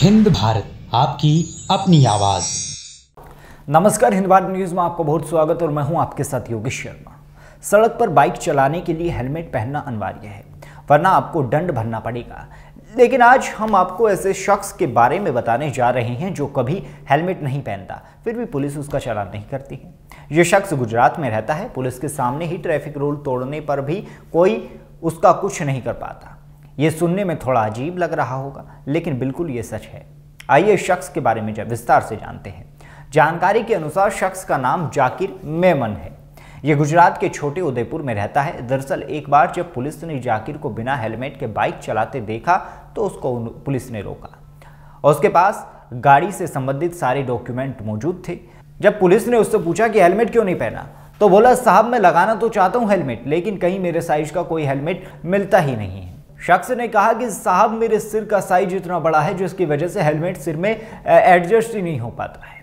हिंद भारत आपकी अपनी आवाज़ नमस्कार हिंद भारत न्यूज़ में आपका बहुत स्वागत और मैं हूं आपके साथ योगेश शर्मा सड़क पर बाइक चलाने के लिए हेलमेट पहनना अनिवार्य है वरना आपको दंड भरना पड़ेगा लेकिन आज हम आपको ऐसे शख्स के बारे में बताने जा रहे हैं जो कभी हेलमेट नहीं पहनता फिर भी पुलिस उसका चालान नहीं करती है ये शख्स गुजरात में रहता है पुलिस के सामने ही ट्रैफिक रूल तोड़ने पर भी कोई उसका कुछ नहीं कर पाता ये सुनने में थोड़ा अजीब लग रहा होगा लेकिन बिल्कुल ये सच है आइए शख्स के बारे में विस्तार से जानते हैं जानकारी के अनुसार शख्स का नाम जाकिर मेमन है ये गुजरात के छोटे उदयपुर में रहता है दरअसल एक बार जब पुलिस ने जाकिर को बिना हेलमेट के बाइक चलाते देखा तो उसको पुलिस ने रोका और उसके पास गाड़ी से संबंधित सारे डॉक्यूमेंट मौजूद थे जब पुलिस ने उससे पूछा कि हेलमेट क्यों नहीं पहना तो बोला साहब मैं लगाना तो चाहता हूँ हेलमेट लेकिन कहीं मेरे साइज का कोई हेलमेट मिलता ही नहीं है शख्स ने कहा कि साहब मेरे सिर का साइज इतना बड़ा है जिसकी वजह से हेलमेट सिर में एडजस्ट ही नहीं हो पाता है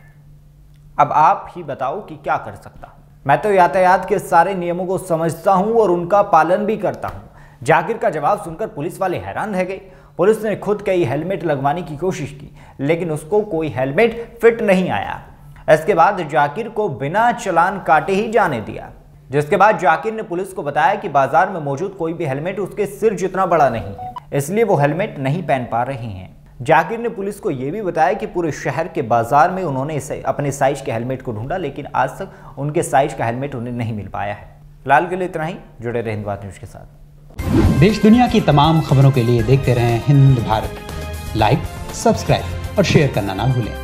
अब आप ही बताओ कि क्या कर सकता मैं तो यातायात के सारे नियमों को समझता हूं और उनका पालन भी करता हूं जाकिर का जवाब सुनकर पुलिस वाले हैरान रह गए पुलिस ने खुद कई हेलमेट लगवाने की कोशिश की लेकिन उसको कोई हेलमेट फिट नहीं आया इसके बाद जाकिर को बिना चलान काटे ही जाने दिया जिसके बाद जाकिर ने पुलिस को बताया कि बाजार में मौजूद कोई भी हेलमेट उसके सिर जितना बड़ा नहीं है इसलिए वो हेलमेट नहीं पहन पा रहे हैं जाकिर ने पुलिस को यह भी बताया कि पूरे शहर के बाजार में उन्होंने अपने साइज के हेलमेट को ढूंढा लेकिन आज तक उनके साइज का हेलमेट उन्हें नहीं मिल पाया है लाल के लिए इतना ही जुड़े रहे हिंद न्यूज के साथ देश दुनिया की तमाम खबरों के लिए देखते रहें हिंद भारत लाइक सब्सक्राइब और शेयर करना ना भूलें